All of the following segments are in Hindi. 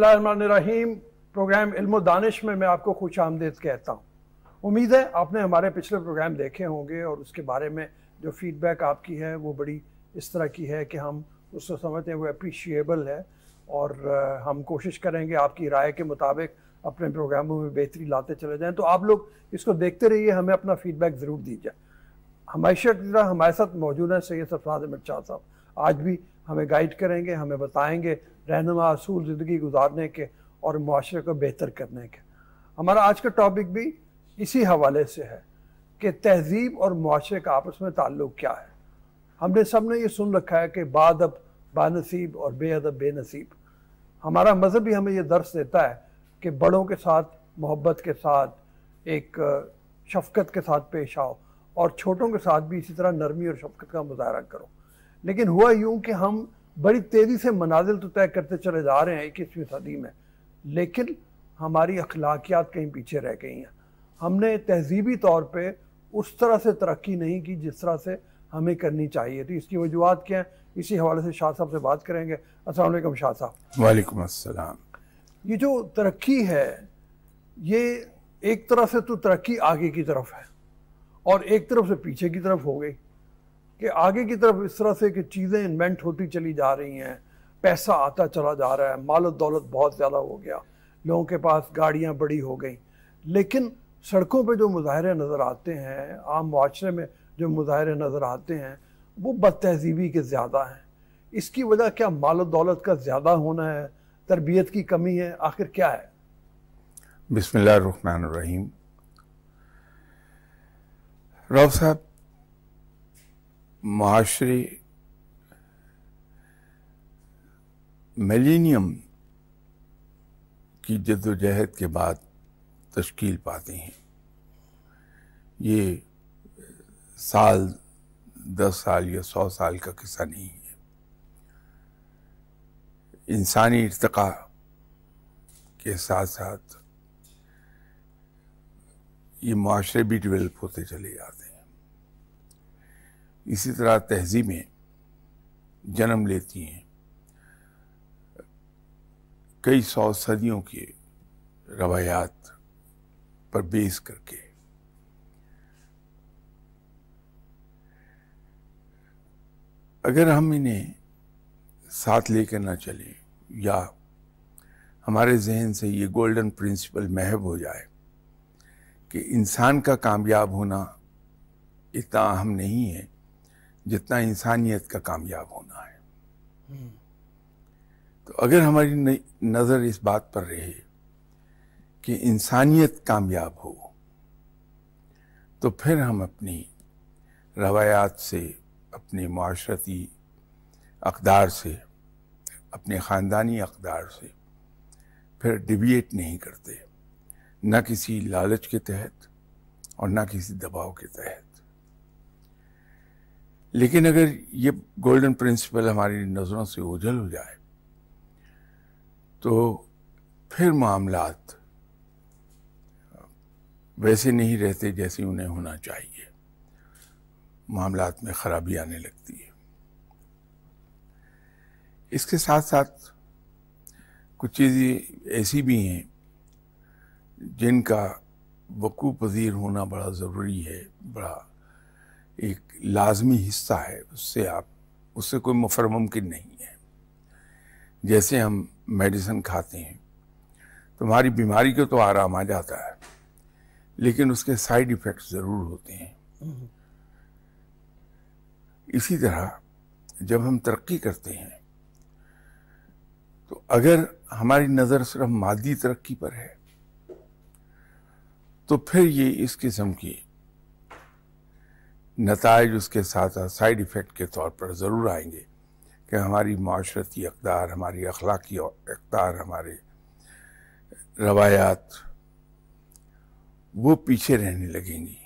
बसमीम प्रोग्राम इल्म दानिश में मैं आपको खुश आमदेद कहता हूँ उम्मीद है आपने हमारे पिछले प्रोग्राम देखे होंगे और उसके बारे में जो फीडबैक आपकी है वो बड़ी इस तरह की है कि हम उसको समझते हैं वो अप्रीशियबल है और हम कोशिश करेंगे आपकी राय के मुताबिक अपने प्रोग्रामों में बेहतरी लाते चले जाएँ तो आप लोग इसको देखते रहिए हमें अपना फीडबैक ज़रूर दीजिए हमेशा की तरह हमारे साथ मौजूद हैं सैद सरफराज अहमद शाह साहब आज भी हमें गाइड करेंगे हमें बताएंगे रहनमा असूल ज़िंदगी गुजारने के और माशरे को बेहतर करने के हमारा आज का टॉपिक भी इसी हवाले से है कि तहजीब और माशरे का आपस में ताल्लुक़ क्या है हमने सब ने ये सुन रखा है कि बादब बानसीब और बेअदब बेनसीब हमारा मज़हब भी हमें यह दर्स देता है कि बड़ों के साथ मोहब्बत के साथ एक शफकत के साथ पेश आओ और छोटों के साथ भी इसी तरह नरमी और शफकत का मुजाहरा करो लेकिन हुआ यूँ कि हम बड़ी तेज़ी से मनाजिल तो तय करते चले जा रहे हैं इक्कीसवीं सदी में लेकिन हमारी अखलाकियात कहीं पीछे रह गई हैं हमने तहजीबी तौर पर उस तरह से तरक्की नहीं की जिस तरह से हमें करनी चाहिए थी इसकी वजूहत क्या है इसी हवाले से शाह साहब से बात करेंगे असलम शाह साहब वालेकुम अस्सलाम ये जो तरक्की है ये एक तरह से तो तरक्की आगे की तरफ है और एक तरफ से पीछे की तरफ हो गई कि आगे की तरफ इस तरह से कि चीज़ें इन्वेंट होती चली जा रही हैं पैसा आता चला जा रहा है माल दौलत बहुत ज़्यादा हो गया लोगों के पास गाड़ियाँ बड़ी हो गई लेकिन सड़कों पर जो मुजाहरे नज़र आते हैं आम मुआरे में जो मुजाहरे नज़र आते हैं वो बद तहजीबी के ज़्यादा हैं इसकी वजह क्या माल दौलत का ज़्यादा होना है तरबियत की कमी है आखिर क्या है बिसमीम राव साहब महाश्री मिलेनियम की जदोजहद के बाद तश्कील पाते हैं ये साल दस साल या सौ साल का किस्सा नहीं है इंसानी इरतका के साथ साथ ये माशरे भी डिवेलप होते चले जाते हैं इसी तरह तहजीबें जन्म लेती हैं कई सौ सदियों के रवायात पर बेस करके अगर हम इन्हें साथ लेकर ना चलें या हमारे जहन से ये गोल्डन प्रिंसिपल महब हो जाए कि इंसान का कामयाब होना इतना अहम नहीं है जितना इंसानियत का कामयाब होना है हम्म। तो अगर हमारी नज़र इस बात पर रहे कि इंसानियत कामयाब हो तो फिर हम अपनी रवायात से अपने माशरती अकदार से अपने ख़ानदानी अकदार से फिर डिबेट नहीं करते ना किसी लालच के तहत और ना किसी दबाव के तहत लेकिन अगर ये गोल्डन प्रिंसिपल हमारी नज़रों से ओझल हो जाए तो फिर मामला वैसे नहीं रहते जैसे उन्हें होना चाहिए मामला में ख़राबी आने लगती है इसके साथ साथ कुछ चीज़ें ऐसी भी हैं जिनका वकू पजीर होना बड़ा ज़रूरी है बड़ा एक लाजमी हिस्सा है उससे आप उससे कोई मुफर मुमकिन नहीं है जैसे हम मेडिसिन खाते हैं तुम्हारी बीमारी को तो आराम आ जाता है लेकिन उसके साइड इफ़ेक्ट ज़रूर होते हैं इसी तरह जब हम तरक्की करते हैं तो अगर हमारी नज़र सिर्फ मादी तरक्की पर है तो फिर ये इस किस्म की नतज उसके साथ साथ साइड इफ़ेक्ट के तौर पर ज़रूर आएंगे कि हमारी माशरती अकदार हमारी अखलाकी अकदार हमारे रवायात वो पीछे रहने लगेंगी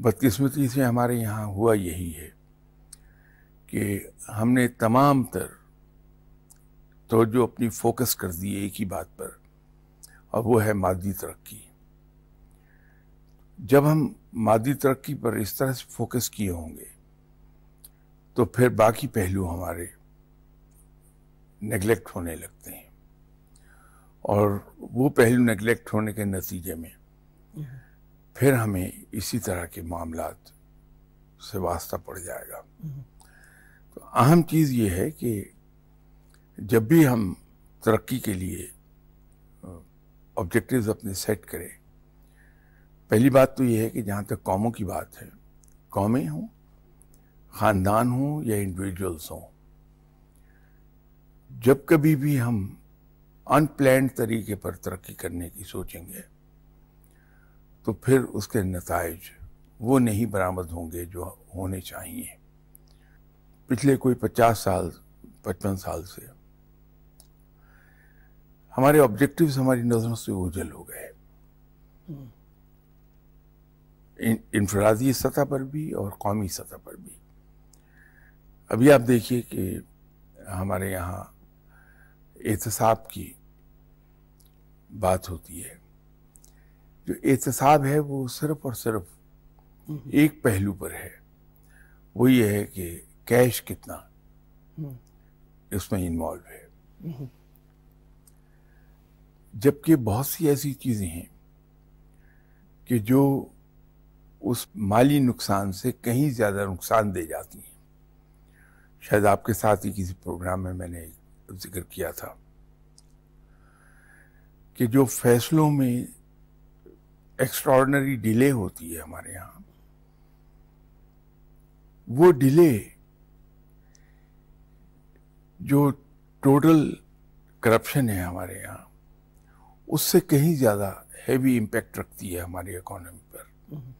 बदकिस्मती से हमारे यहाँ हुआ यही है कि हमने तमाम तर तो जो अपनी फोकस कर दी एक ही बात पर और वो है मादी तरक्की जब हम मादी तरक्की पर इस तरह से फोकस किए होंगे तो फिर बाकी पहलू हमारे नेग्लेक्ट होने लगते हैं और वो पहलू नेग्लेक्ट होने के नतीजे में फिर हमें इसी तरह के मामला से वास्ता पड़ जाएगा तो अहम चीज़ ये है कि जब भी हम तरक्की के लिए ऑब्जेक्टिव्स अपने सेट करें पहली बात तो ये है कि जहाँ तक कौमों की बात है कौमें हों ख़ानदान हों या इंडिविजुअल्स हों जब कभी भी हम अनप्लैंड तरीके पर तरक्की करने की सोचेंगे तो फिर उसके नतज वो नहीं बरामद होंगे जो होने चाहिए पिछले कोई पचास साल पचपन साल से हमारे ऑब्जेक्टिव्स हमारी नज़रों से ओझल हो गए इनफरादी सतह पर भी और कौमी सतह पर भी अभी आप देखिए कि हमारे यहाँ एहतसाब की बात होती है जो एहतसाब है वो सिर्फ और सिर्फ हम्म। एक पहलू पर है वो ये है कि कैश कितना इसमें हम्म। इन्वॉल्व है हम्म। जबकि बहुत सी ऐसी चीज़ें हैं कि जो उस माली नुकसान से कहीं ज़्यादा नुकसान दे जाती हैं शायद आपके साथ ही किसी प्रोग्राम में मैंने जिक्र किया था कि जो फैसलों में एक्स्ट्रॉर्डनरी डिले होती है हमारे यहाँ वो डिले जो टोटल करप्शन है हमारे यहाँ उससे कहीं ज़्यादा हैवी इम्पैक्ट रखती है हमारी इकोनॉमी पर हम्म।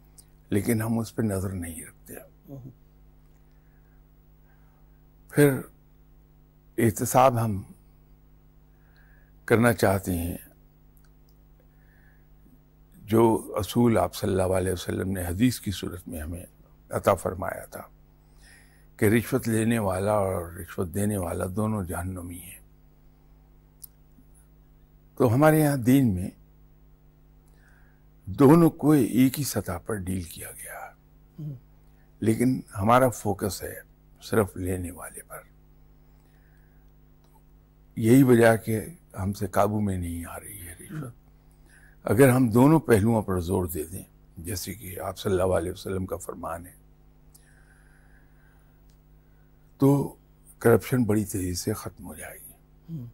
लेकिन हम उस पर नज़र नहीं रखते हम्म। फिर एहतसाब हम करना चाहते हैं जो असूल आप सल्लल्लाहु अलैहि वसल्लम ने हदीस की सूरत में हमें अता फरमाया था कि रिश्वत लेने वाला और रिश्वत देने वाला दोनों जहन्नुमी हैं तो हमारे यहाँ दीन में दोनों को एक ही सतह पर डील किया गया हम्म। लेकिन हमारा फोकस है सिर्फ लेने वाले पर यही वजह के हमसे काबू में नहीं आ रही है रिश्वत हम्म। अगर हम दोनों पहलुओं पर जोर दे दें जैसे कि आप सल्लल्लाहु अलैहि वसल्लम का फरमान है तो करप्शन बड़ी तेज़ी से ख़त्म हो जाएगी हम्म।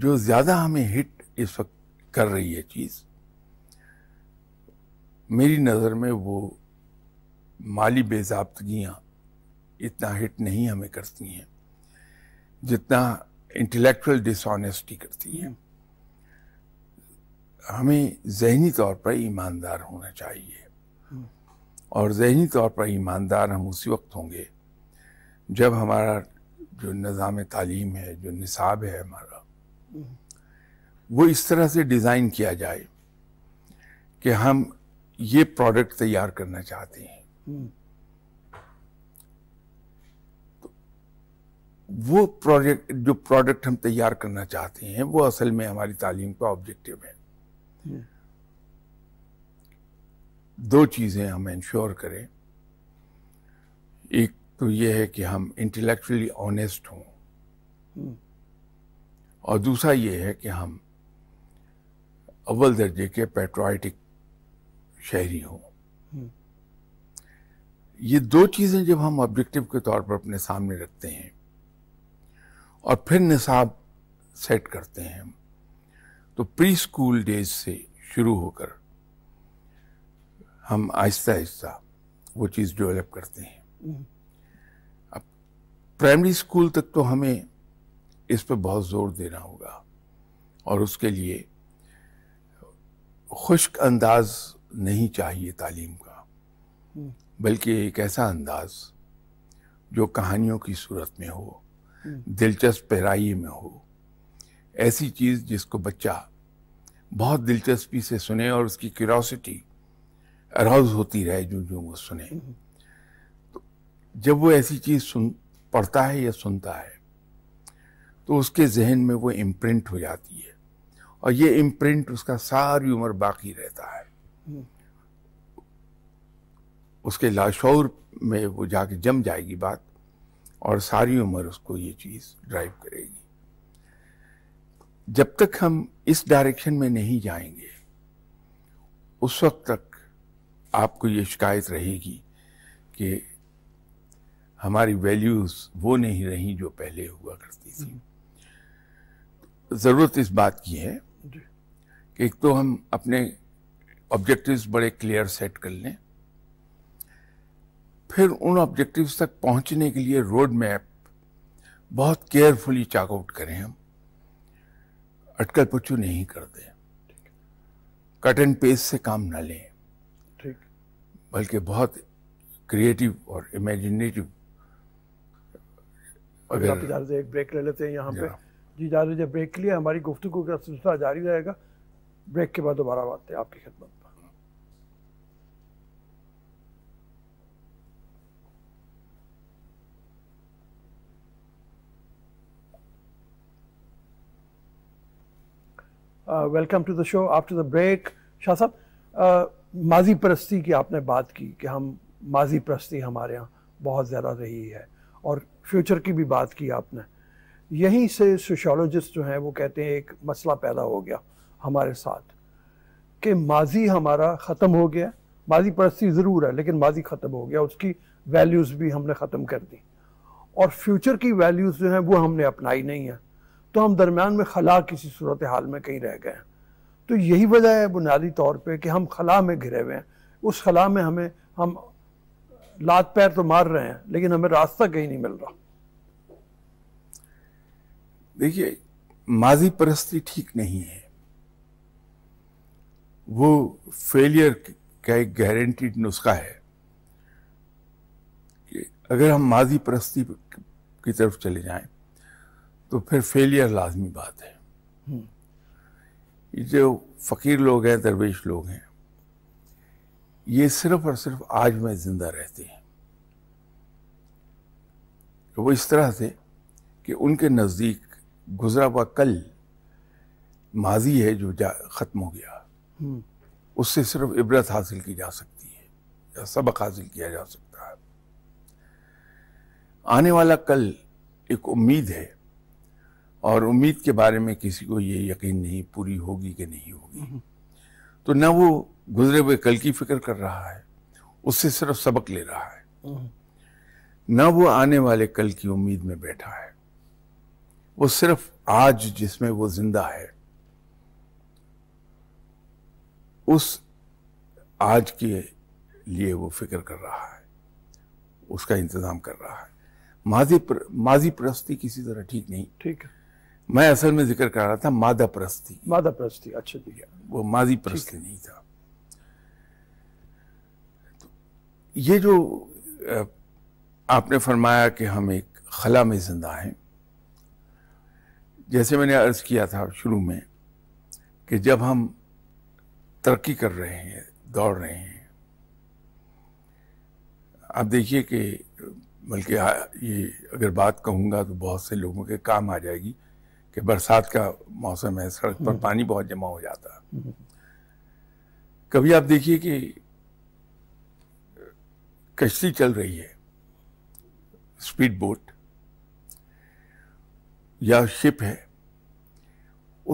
जो ज़्यादा हमें हिट इस वक्त कर रही है चीज़ मेरी नज़र में वो माली बेजाबतगियाँ इतना हिट नहीं हमें करती हैं जितना इंटेलेक्चुअल डिसऑनेस्टी करती हैं हमें जहनी तौर पर ईमानदार होना चाहिए और जहनी तौर पर ईमानदार हम उसी वक्त होंगे जब हमारा जो निज़ाम तालीम है जो निसाब है हमारा वो इस तरह से डिज़ाइन किया जाए कि हम ये प्रोडक्ट तैयार करना चाहती हैं हम्म। तो वो प्रोजेक्ट जो प्रोडक्ट हम तैयार करना चाहते हैं वो असल में हमारी तालीम का ऑब्जेक्टिव है हम्म। दो चीज़ें हम इंश्योर करें एक तो ये है कि हम इंटेलेक्चुअली ऑनेस्ट हों हम्म। और दूसरा ये है कि हम अव्वल दर्जे के पेट्रोटिक शहरी हो हम्म। ये दो चीज़ें जब हम ऑब्जेक्टिव के तौर पर अपने सामने रखते हैं और फिर निसाब सेट करते हैं हम तो प्री स्कूल डेज से शुरू होकर हम आहिस्ता आहिस्ता वो चीज़ डेवलप करते हैं हम्म। अब प्राइमरी स्कूल तक तो हमें इस पर बहुत ज़ोर देना होगा और उसके लिए खुश्क अंदाज नहीं चाहिए तालीम का हम्म। बल्कि एक ऐसा अंदाज जो कहानियों की सूरत में हो हम्म। दिलचस्प पैराई में हो ऐसी चीज़ जिसको बच्चा बहुत दिलचस्पी से सुने और उसकी क्यूरोसिटी अराउज होती रहे जो जो वो सुने हम्म। तो जब वो ऐसी चीज़ सुन पढ़ता है या सुनता है तो उसके जहन में वो इम्प्रिंट हो जाती है और ये इम्प्रिंट उसका सारी उम्र बाकी रहता है उसके लाशौर में वो जाके जम जाएगी बात और सारी उम्र उसको ये चीज़ ड्राइव करेगी जब तक हम इस डायरेक्शन में नहीं जाएंगे उस वक्त तक आपको ये शिकायत रहेगी कि हमारी वैल्यूज़ वो नहीं रही जो पहले हुआ करती थी हम्म। ज़रूरत इस बात की है कि एक तो हम अपने ऑब्जेक्टिव्स बड़े क्लियर सेट कर लें फिर उन ऑब्जेक्टिव्स तक पहुंचने के लिए रोड मैप बहुत केयरफुली चाकआउट करें हम अटकल पुचू नहीं करते कट एंड पेस्ट से काम ना लें ठीक बल्कि बहुत क्रिएटिव और इमेजिनेटिव अगर एक ब्रेक ले लेते हैं यहाँ पे जी जा रहे ब्रेक के लिए हमारी गुफ्तु का सिलसिला जारी रहेगा ब्रेक के बाद दोबारा आते हैं आपकी खिदमत welcome to the show after the break Shah साहब uh, माजी परस्ती की आपने बात की कि हम माजी परस्ती हमारे यहाँ बहुत ज़्यादा रही है और फ्यूचर की भी बात की आपने यहीं से सोशोलॉजिस्ट जो हैं वो कहते हैं एक मसला पैदा हो गया हमारे साथ कि माजी हमारा ख़त्म हो गया माजी परस्ती ज़रूर है लेकिन माजी ख़त्म हो गया उसकी वैल्यूज़ भी हमने ख़त्म कर दी और फ्यूचर की वैल्यूज़ जो हैं वो हमने अपनाई नहीं है तो हम दरमियान में खला किसी सूरत हाल में कहीं रह गए तो यही वजह है बुनियादी तौर पर कि हम खला में घिरे हुए हैं उस खला में हमें हम लात पैर तो मार रहे हैं लेकिन हमें रास्ता कहीं नहीं मिल रहा देखिए माजी परस्ती ठीक नहीं है वो फेलियर का एक गारंटीड नुस्खा है कि अगर हम माजी परस्ती की तरफ चले जाएं तो फिर फेलियर लाजमी बात है जो फ़कीर लोग हैं दरवेश लोग हैं ये सिर्फ और सिर्फ आज में ज़िंदा रहते हैं तो वो इस तरह से कि उनके नज़दीक गुजरा हुआ कल माजी है जो ख़त्म हो गया हम्म। उससे सिर्फ इबरत हासिल की जा सकती है या सबक हासिल किया जा सकता है आने वाला कल एक उम्मीद है और उम्मीद के बारे में किसी को ये यकीन नहीं पूरी होगी कि नहीं होगी हम्म। तो न वो गुजरे हुए कल की फिक्र कर रहा है उससे सिर्फ सबक ले रहा है हम्म। न वो आने वाले कल की उम्मीद में बैठा है वो सिर्फ आज जिसमें वो जिंदा है उस आज के लिए वो फिक्र कर रहा है उसका इंतज़ाम कर रहा है माजी पर, माजी प्रस्ती किसी तरह ठीक नहीं ठीक है मैं असल में जिक्र कर रहा था मादा प्रस्ती मादा प्रस्ती अच्छा ठीक है वो मादी प्रस्ती नहीं था तो ये जो आपने फरमाया कि हम एक खला में ज़िंदा हैं जैसे मैंने अर्ज़ किया था शुरू में कि जब हम तरक्की कर रहे हैं दौड़ रहे हैं आप देखिए कि बल्कि ये अगर बात कहूँगा तो बहुत से लोगों के काम आ जाएगी कि बरसात का मौसम है सड़क पर हम्म। पानी बहुत जमा हो जाता हम्म। कभी आप देखिए कि कश्ती चल रही है स्पीड बोट या शिप है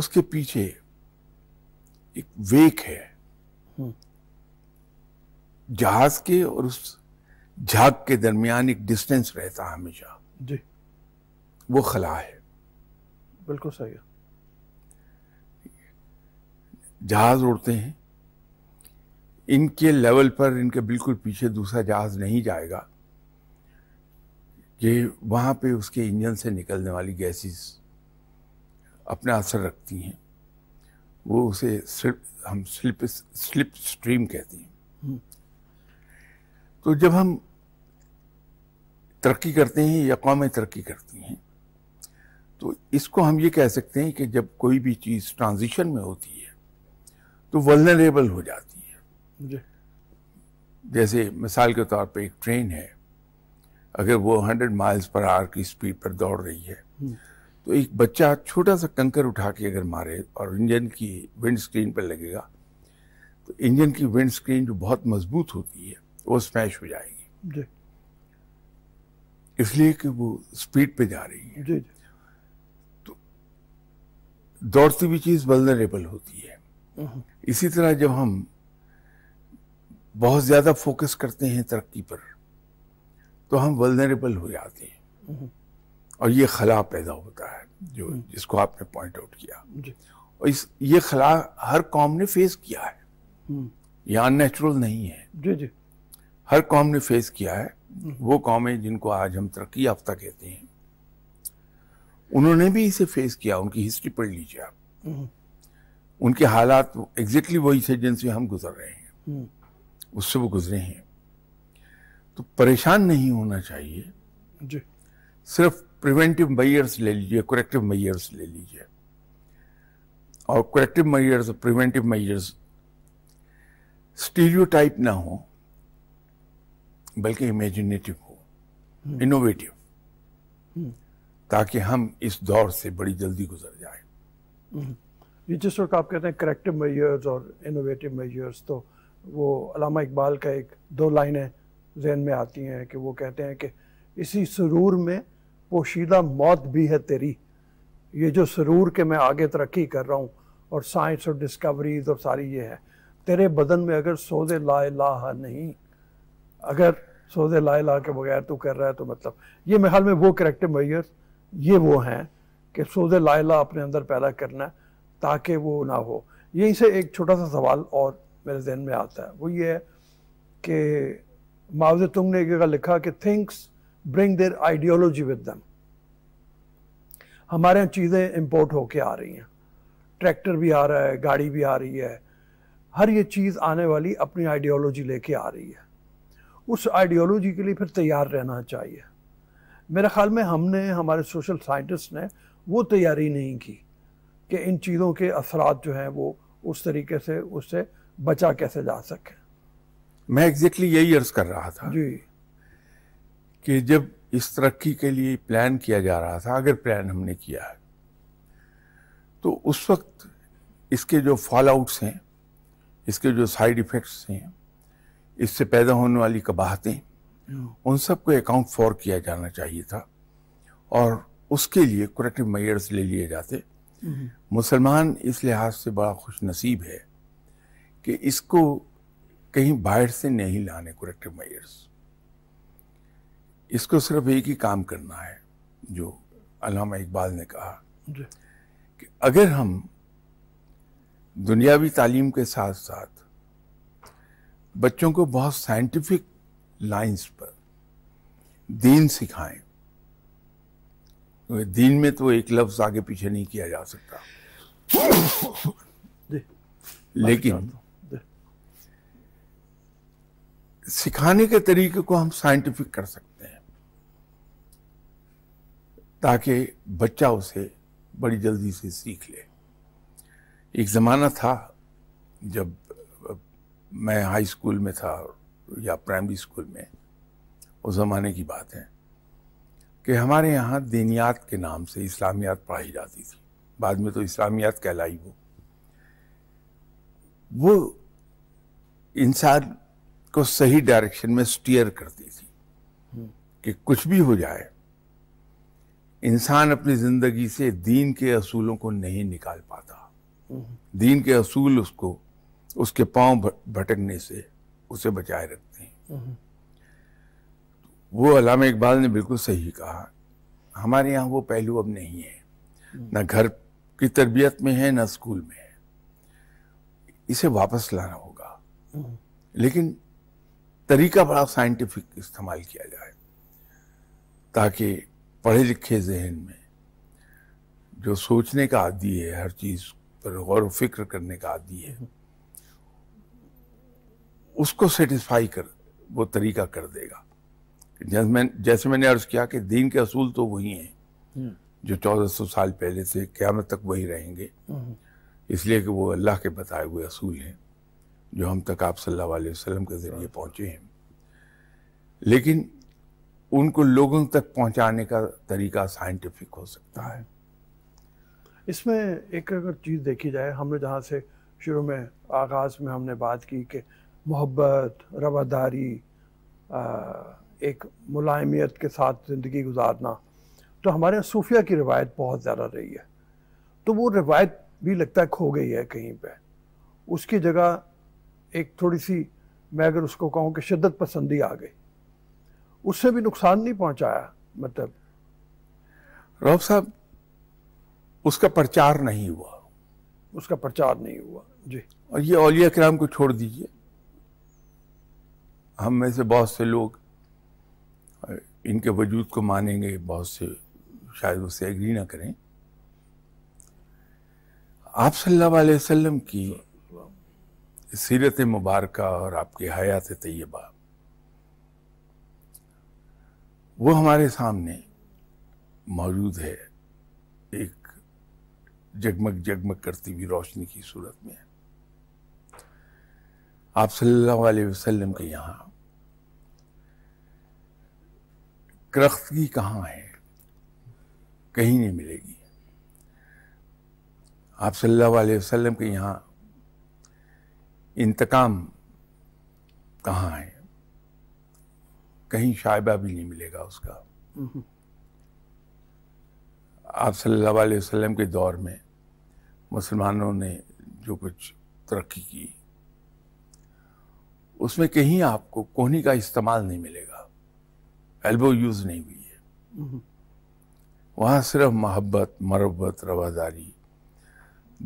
उसके पीछे एक वेक है हम्म। जहाज के और उस झाग के दरमियान एक डिस्टेंस रहता है हमेशा जी वो खला है बिल्कुल सही है जहाज उड़ते हैं इनके लेवल पर इनके बिल्कुल पीछे दूसरा जहाज नहीं जाएगा कि वहाँ पे उसके इंजन से निकलने वाली गैसेस अपना असर रखती हैं वो उसे स्लिप हम स्लिप स्लिप स्ट्रीम कहते हैं हम्म। तो जब हम तरक्की करते हैं या कौमें तरक्की करती हैं तो इसको हम ये कह सकते हैं कि जब कोई भी चीज़ ट्रांजिशन में होती है तो वलनरेबल हो जाती है जैसे मिसाल के तौर पे एक ट्रेन है अगर वो हंड्रेड माइल्स पर आवर की स्पीड पर दौड़ रही है हम्म। तो एक बच्चा छोटा सा कंकर उठा के अगर मारे और इंजन की विंड स्क्रीन पर लगेगा तो इंजन की विंड स्क्रीन जो बहुत मजबूत होती है वो स्मैश हो जाएगी इसलिए कि वो स्पीड पे जा रही है जी जी दौड़ती हुई चीज़ वल्नरेबल होती है हम्म। इसी तरह जब हम बहुत ज़्यादा फोकस करते हैं तरक्की पर तो हम वल्नरेबल हो जाते हैं हम्म। और ये खला पैदा होता है जो हम्म। जिसको आपने पॉइंट आउट किया और इस ये खला हर कॉम ने फेस किया है ये अननेचुरल नहीं है जी जी हर कॉम ने फेस किया है वो कॉमें जिनको आज हम तरक्की याफ्ता कहते हैं उन्होंने भी इसे फेस किया उनकी हिस्ट्री पढ़ लीजिए आप हम्म। उनके हालात एग्जैक्टली वही थे जिनसे हम गुजर रहे हैं हम्म। उससे वो गुजरे हैं तो परेशान नहीं होना चाहिए जी सिर्फ प्रिवेंटिव मैयर्स ले लीजिए करेक्टिव मैयर्स ले लीजिए और corrective measures preventive measures stereotype ना हो बल्कि इमेजिनेटिव हो इनोवेटिव हम्म। ताकि हम इस दौर से बड़ी जल्दी गुजर जाए हम्म। ये जिस वक्त आप कहते हैं करेक्टिव मेजर्स और इनोवेटिव मेजर्स तो वो अलामा इकबाल का एक दो लाइनें जहन में आती हैं कि वो कहते हैं कि इसी सुरूर में पोशीदा मौत भी है तेरी ये जो सुरूर के मैं आगे तरक्की कर रहा हूँ और साइंस और डिस्कवरीज और सारी ये है तेरे बदन में अगर सोज ला ला नहीं अगर सोज ला के बगैर तू कर रहा है तो मतलब ये मेरे ख्याल में वो करेक्टिव मैयर्स ये वो हैं कि सोज लाइला अपने अंदर पैदा करना ताकि वो ना हो यहीं से एक छोटा सा सवाल और मेरे जहन में आता है वो ये है कि मावज तुमने ने एक जगह लिखा कि things bring their ideology with them हमारे यहाँ चीज़ें इम्पोर्ट होके आ रही हैं ट्रैक्टर भी आ रहा है गाड़ी भी आ रही है हर ये चीज़ आने वाली अपनी आइडियोलॉजी लेके आ रही है उस आइडियोलॉजी के लिए फिर तैयार रहना चाहिए मेरे ख्याल में हमने हमारे सोशल साइंटिस्ट ने वो तैयारी नहीं की कि इन चीज़ों के असरात जो हैं वो उस तरीके से उससे बचा कैसे जा सके मैं एग्जैक्टली exactly यही अर्ज कर रहा था जी कि जब इस तरक्की के लिए प्लान किया जा रहा था अगर प्लान हमने किया है तो उस वक्त इसके जो फॉल आउट्स हैं इसके जो साइड इफ़ेक्ट्स हैं इससे पैदा होने वाली कबाहतें उन सबको अकाउंट फॉर किया जाना चाहिए था और उसके लिए कुरेटिव मैयर्स ले लिए जाते मुसलमान इस लिहाज से बड़ा खुश नसीब है कि इसको कहीं बाहर से नहीं लाने कुरेक्टिव मैयर्स इसको सिर्फ एक ही काम करना है जो अलामा इकबाल ने कहा कि अगर हम दुनियावी तालीम के साथ साथ बच्चों को बहुत साइंटिफिक लाइंस पर दीन सिखाएं दीन में तो एक लफ्ज आगे पीछे नहीं किया जा सकता लेकिन सिखाने के तरीके को हम साइंटिफिक कर सकते हैं ताकि बच्चा उसे बड़ी जल्दी से सीख ले एक ज़माना था जब मैं हाई स्कूल में था या प्राइमरी स्कूल में उस ज़माने की बात है कि हमारे यहाँ दीनियात के नाम से इस्लामियात पढ़ाई जाती थी बाद में तो इस्लामियात कहलाई वो वो इंसान को सही डायरेक्शन में स्टीयर करती थी कि कुछ भी हो जाए इंसान अपनी ज़िंदगी से दीन के असूलों को नहीं निकाल पाता हम्म। दीन के असूल उसको उसके पांव भटकने से उसे बचाए रखते हैं हम्म। वो अलामा इकबाल ने बिल्कुल सही कहा हमारे यहाँ वो पहलू अब नहीं है हम्म। ना घर की तरबियत में है ना स्कूल में है इसे वापस लाना होगा हम्म। लेकिन तरीका बड़ा साइंटिफिक इस्तेमाल किया जाए ताकि पढ़े लिखे जहन में जो सोचने का आदि है हर चीज़ पर गौर फिक्र करने का आदि है उसको सेटिस्फाई कर वो तरीका कर देगा जैसे मैं जैसे मैंने अर्ज किया कि दीन के असूल तो वही हैं हम्म। जो चौदह सौ साल पहले से क़्यामत तक वही रहेंगे हम्म। इसलिए कि वो अल्लाह के बताए हुए असूल हैं जो हम तक आप सल्लल्लाहु अलैहि वसल्लम के ज़रिए हाँ। पहुंचे हैं लेकिन उनको लोगों तक पहुंचाने का तरीका साइंटिफिक हो सकता है इसमें एक अगर चीज़ देखी जाए हमने जहाँ से शुरू में आगाज़ में हमने बात की कि मोहब्बत रवादारी एक मुलायमियत के साथ ज़िंदगी गुजारना तो हमारे यहाँ सूफिया की रिवायत बहुत ज़्यादा रही है तो वो रिवायत भी लगता है खो गई है कहीं पे उसकी जगह एक थोड़ी सी मैं अगर उसको कहूँ कि शिद्दत पसंदी आ गई उससे भी नुकसान नहीं पहुँचाया मतलब रऊफ साहब उसका प्रचार नहीं हुआ उसका प्रचार नहीं हुआ जी और ये औलिया कराम को छोड़ दीजिए हम में से बहुत से लोग इनके वजूद को मानेंगे बहुत से शायद उससे एग्री ना करें आप सल्लल्लाहु अलैहि वसल्लम की सीरत मुबारक और आपकी हयात तैयबा वो हमारे सामने मौजूद है एक जगमग जगमग करती हुई रोशनी की सूरत में आप सल्लल्लाहु अलैहि वसल्लम के यहाँ करख्तगी कहाँ है कहीं नहीं मिलेगी आप सल्लल्लाहु अलैहि वसल्लम के यहाँ इंतकाम कहाँ है कहीं शायबा भी नहीं मिलेगा उसका हम्म। आप सल्लल्लाहु अलैहि वसल्लम के दौर में मुसलमानों ने जो कुछ तरक्की की उसमें कहीं आपको कोहनी का इस्तेमाल नहीं मिलेगा एल्बो यूज नहीं हुई है हम्म। वहाँ सिर्फ मोहब्बत मरबत रवादारी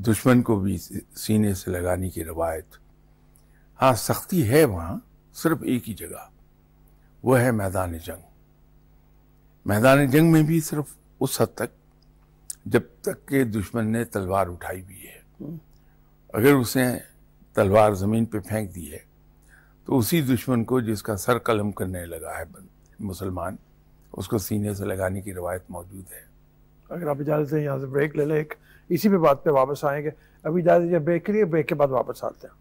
दुश्मन को भी सीने से लगाने की रवायत हाँ सख्ती है वहाँ सिर्फ एक ही जगह वह है मैदान जंग मैदान जंग में भी सिर्फ उस हद तक जब तक के दुश्मन ने तलवार उठाई भी है हम्म। अगर उसने तलवार ज़मीन पे फेंक दी है तो उसी दुश्मन को जिसका सर कलम करने लगा है मुसलमान उसको सीने से लगाने की रवायत मौजूद है अगर आप इजाज़त यहाँ से ब्रेक ले लें एक इसी पे बात पे वापस आएंगे अभी इजाज़त दीजिए ब्रेक के लिए ब्रेक के बाद वापस आते हैं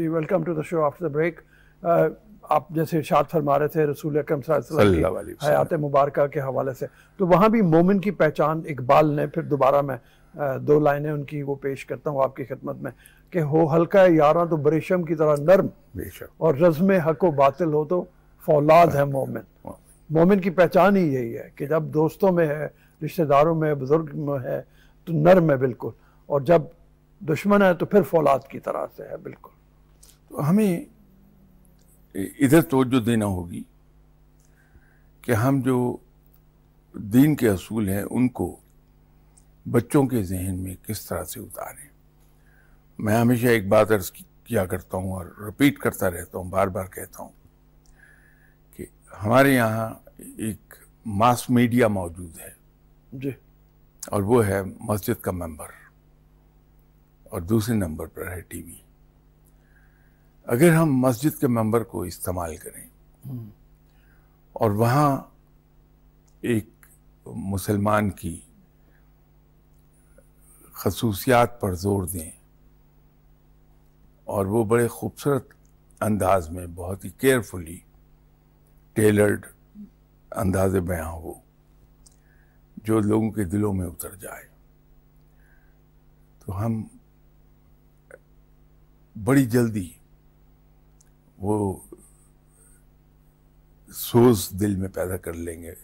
जी welcome to the show after the break आप जैसे इर्शाद फरमा रहे थे रसूल अकरम हयात मुबारक के हवाले से तो वहाँ भी मोमिन की पहचान इकबाल ने फिर दोबारा मैं दो लाइनें उनकी वो पेश करता हूँ आपकी खिदमत में कि हो हल्का यारा तो बरेशम की तरह नर्म और रजम हक व बातिल हो तो फौलाद है मोमिन मोमिन की पहचान ही यही है कि जब दोस्तों में है रिश्तेदारों में बुज़ुर्ग में है तो नर्म है बिल्कुल और जब दुश्मन है तो फिर फौलाद की तरह से है बिल्कुल तो हमें इधर तोज्जो देना होगी कि हम जो दीन के असूल हैं उनको बच्चों के जहन में किस तरह से उतारें मैं हमेशा एक बात अर्ज किया करता हूँ और रिपीट करता रहता हूँ बार बार कहता हूँ कि हमारे यहाँ एक मास मीडिया मौजूद है जी और वो है मस्जिद का मेंबर और दूसरे नंबर पर है टीवी अगर हम मस्जिद के मेंबर को इस्तेमाल करें और वहाँ एक मुसलमान की खसूसियात पर जोर दें और वो बड़े खूबसूरत अंदाज में बहुत ही केयरफुली टेलर्ड अंदाज बयां हो जो लोगों के दिलों में उतर जाए तो हम बड़ी जल्दी वो सोच दिल में पैदा कर लेंगे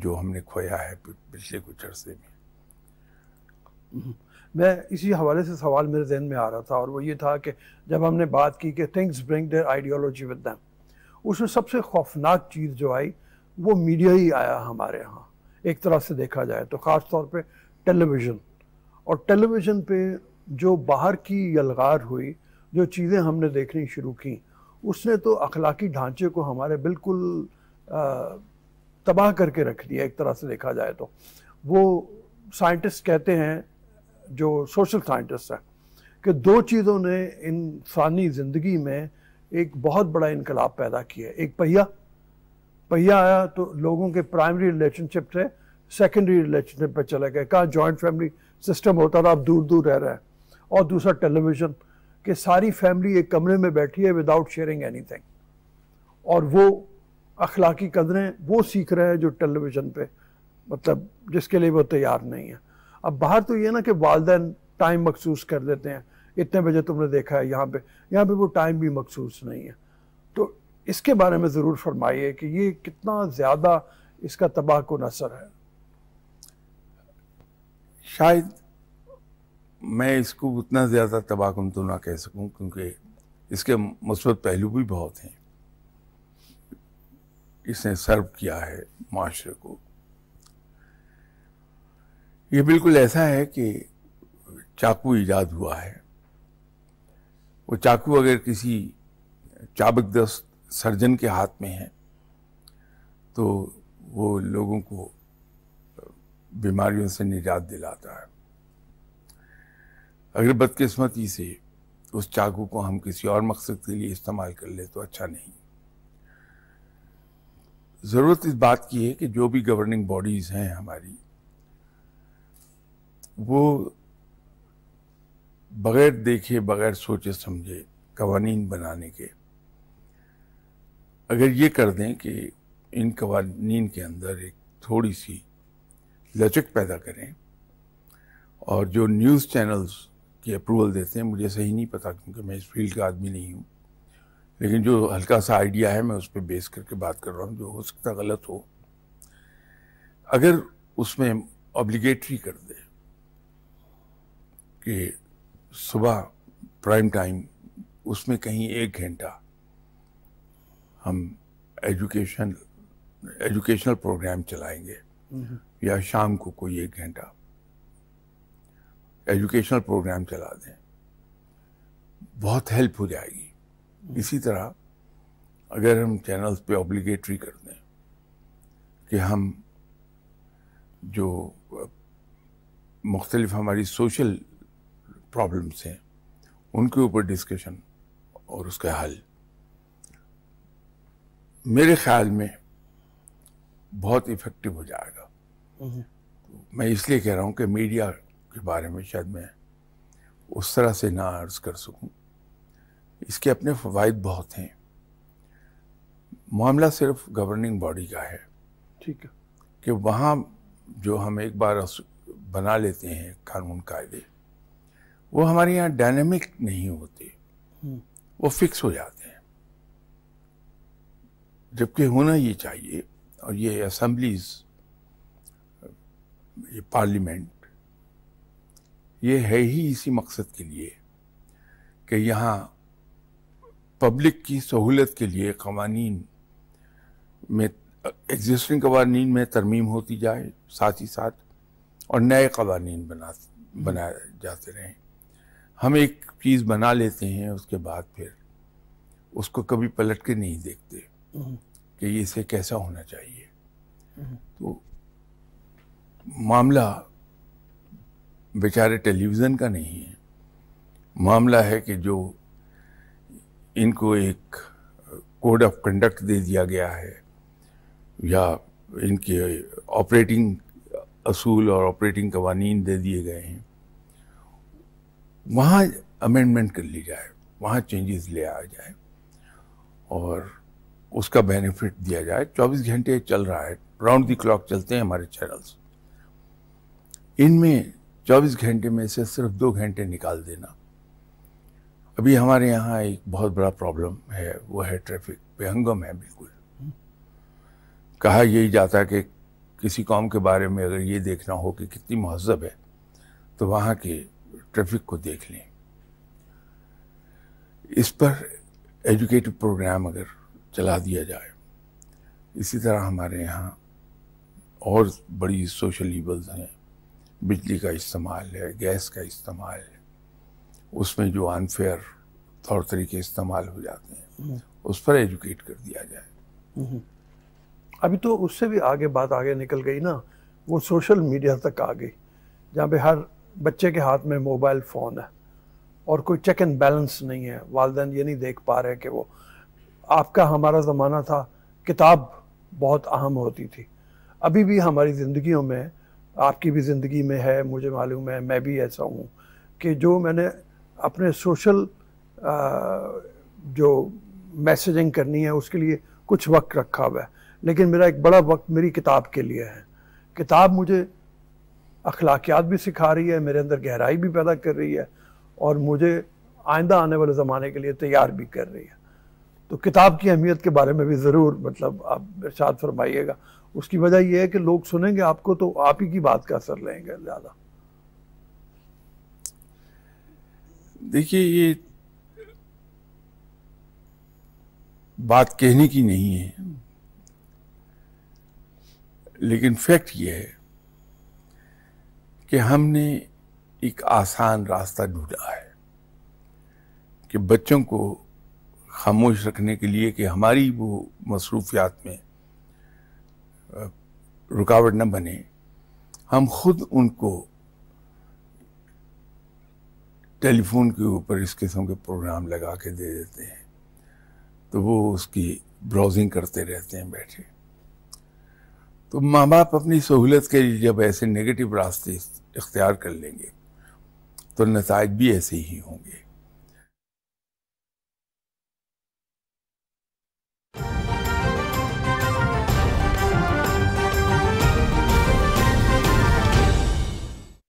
जो हमने खोया है पिछले कुछ अरसे में हम्म। मैं इसी हवाले से सवाल मेरे जहन में आ रहा था और वो ये था कि जब हमने बात की कि things bring their ideology with them उसमें सबसे खौफनाक चीज़ जो आई वो मीडिया ही आया हमारे यहाँ एक तरह से देखा जाए तो ख़ास तौर पे टेलीविज़न और टेलीविज़न पे जो बाहर की यलगार हुई जो चीज़ें हमने देखनी शुरू की उसने तो अखलाकी ढांचे को हमारे बिल्कुल तबाह करके रख दिया एक तरह से देखा जाए तो वो साइंटिस्ट कहते हैं जो सोशल साइंटिस्ट हैं कि दो चीज़ों ने इंसानी ज़िंदगी में एक बहुत बड़ा इनकलाब पैदा किया एक पहिया पहिया आया तो लोगों के प्राइमरी रिलेशनशिप से सेकेंडरी रिलेशनशिप पर चले गए कहाँ जॉइंट फैमिली सिस्टम होता था आप दूर दूर रह रहे हैं और दूसरा टेलीविज़न कि सारी फैमिली एक कमरे में बैठी है विदाउट शेयरिंग एनीथिंग और वो अखलाकी कदरें वो सीख रहे हैं जो टेलीविज़न पे मतलब जिसके लिए वो तैयार नहीं है अब बाहर तो ये ना कि वालदे टाइम मखसूस कर देते हैं इतने बजे तुमने देखा है यहाँ पे यहाँ पे वो टाइम भी मखसूस नहीं है तो इसके बारे में ज़रूर फरमाइए कि ये कितना ज़्यादा इसका तबाह को नसर है शायद मैं इसको उतना ज़्यादा तबाहकुन तो ना कह सकूं क्योंकि इसके मुस्बत पहलू भी बहुत हैं इसने सर्व किया है माशरे को ये बिल्कुल ऐसा है कि चाकू ईजाद हुआ है वो चाकू अगर किसी चाबक दस्त सर्जन के हाथ में है तो वो लोगों को बीमारियों से निजात दिलाता है अगर बदकिस्मती से उस चाकू को हम किसी और मकसद के लिए इस्तेमाल कर ले तो अच्छा नहीं ज़रूरत इस बात की है कि जो भी गवर्निंग बॉडीज़ हैं हमारी वो बग़ैर देखे बग़ैर सोचे समझे कवानी बनाने के अगर ये कर दें कि इन कवानीन के अंदर एक थोड़ी सी लचक पैदा करें और जो न्यूज़ चैनल्स की अप्रूवल देते हैं मुझे सही नहीं पता क्योंकि मैं इस फील्ड का आदमी नहीं हूँ लेकिन जो हल्का सा आइडिया है मैं उस पर बेस करके बात कर रहा हूँ जो हो सकता गलत हो अगर उसमें ऑब्लिगेटरी कर दे कि सुबह प्राइम टाइम उसमें कहीं एक घंटा हम एजुकेशन एजुकेशनल प्रोग्राम चलाएंगे हम्म। या शाम को कोई एक घंटा एजुकेशनल प्रोग्राम चला दें बहुत हेल्प हो जाएगी इसी तरह अगर हम चैनल्स पे ऑब्लिगेटरी कर दें कि हम जो मुख्तलिफ हमारी सोशल प्रॉब्लम्स हैं उनके ऊपर डिस्कशन और उसका हल मेरे ख्याल में बहुत इफ़ेक्टिव हो जाएगा हम्म। मैं इसलिए कह रहा हूँ कि मीडिया के बारे में शायद मैं उस तरह से ना अर्ज़ कर सकूं इसके अपने फ़वाद बहुत हैं मामला सिर्फ गवर्निंग बॉडी का है ठीक है कि वहाँ जो हम एक बार बना लेते हैं कानून कायदे वो हमारे यहाँ डायनेमिक नहीं होते हम्म। वो फिक्स हो जाते हैं जबकि होना ये चाहिए और ये असम्बलीज ये पार्लियामेंट ये है ही इसी मकसद के लिए कि यहाँ पब्लिक की सहूलत के लिए कवानीन में एग्जिस्टिंग कवानीन में तरमीम होती जाए साथ ही साथ और नए कवानीन बना बनाए जाते रहें हम एक चीज़ बना लेते हैं उसके बाद फिर उसको कभी पलट के नहीं देखते हम्म। कि इसे कैसा होना चाहिए हम्म। तो मामला बेचारे टेलीविज़न का नहीं है मामला है कि जो इनको एक कोड ऑफ कंडक्ट दे दिया गया है या इनके ऑपरेटिंग असूल और ऑपरेटिंग कवानी दे दिए गए हैं वहाँ अमेंडमेंट कर ली जाए वहाँ चेंजेस ले आ जाए और उसका बेनिफिट दिया जाए 24 घंटे चल रहा है राउंड द क्लॉक चलते हैं हमारे चैनल्स इनमें चौबीस घंटे में से सिर्फ दो घंटे निकाल देना अभी हमारे यहाँ एक बहुत बड़ा प्रॉब्लम है वो है ट्रैफिक बेहंगम है बिल्कुल कहा यही जाता कि किसी कौम के बारे में अगर ये देखना हो कि कितनी महजब है तो वहाँ के ट्रैफिक को देख लें इस पर एजुकेटिव प्रोग्राम अगर चला दिया जाए इसी तरह हमारे यहाँ और बड़ी सोशल लीबल्स हैं बिजली का इस्तेमाल है गैस का इस्तेमाल है उसमें जो अनफेयर तौर तरीके इस्तेमाल हो जाते हैं हम्म। उस पर एजुकेट कर दिया जाए हम्म। अभी तो उससे भी आगे बात आगे निकल गई ना वो सोशल मीडिया तक आ गई जहाँ पे हर बच्चे के हाथ में मोबाइल फ़ोन है और कोई चेक एंड बैलेंस नहीं है वालदेन ये नहीं देख पा रहे कि वो आपका हमारा ज़माना था किताब बहुत अहम होती थी अभी भी हमारी ज़िंदगियों में आपकी भी ज़िंदगी में है मुझे मालूम है मैं भी ऐसा हूँ कि जो मैंने अपने सोशल जो मैसेजिंग करनी है उसके लिए कुछ वक्त रखा हुआ है लेकिन मेरा एक बड़ा वक्त मेरी किताब के लिए है किताब मुझे अखलाकियात भी सिखा रही है मेरे अंदर गहराई भी पैदा कर रही है और मुझे आइंदा आने वाले ज़माने के लिए तैयार भी कर रही है तो किताब की अहमियत के बारे में भी ज़रूर मतलब आप इर्शाद फरमाइएगा उसकी वजह यह है कि लोग सुनेंगे आपको तो आप ही की बात का असर लेंगे ज़्यादा देखिए ये बात कहने की नहीं है लेकिन फैक्ट यह है कि हमने एक आसान रास्ता ढूंढा है कि बच्चों को खामोश रखने के लिए कि हमारी वो मसरूफियात में रुकावट न बने हम खुद उनको टेलीफोन के ऊपर इस किस्म के प्रोग्राम लगा के दे देते हैं तो वो उसकी ब्राउजिंग करते रहते हैं बैठे तो माँ बाप अपनी सहूलत के लिए जब ऐसे नेगेटिव रास्ते इख्तियार कर लेंगे तो नतज भी ऐसे ही होंगे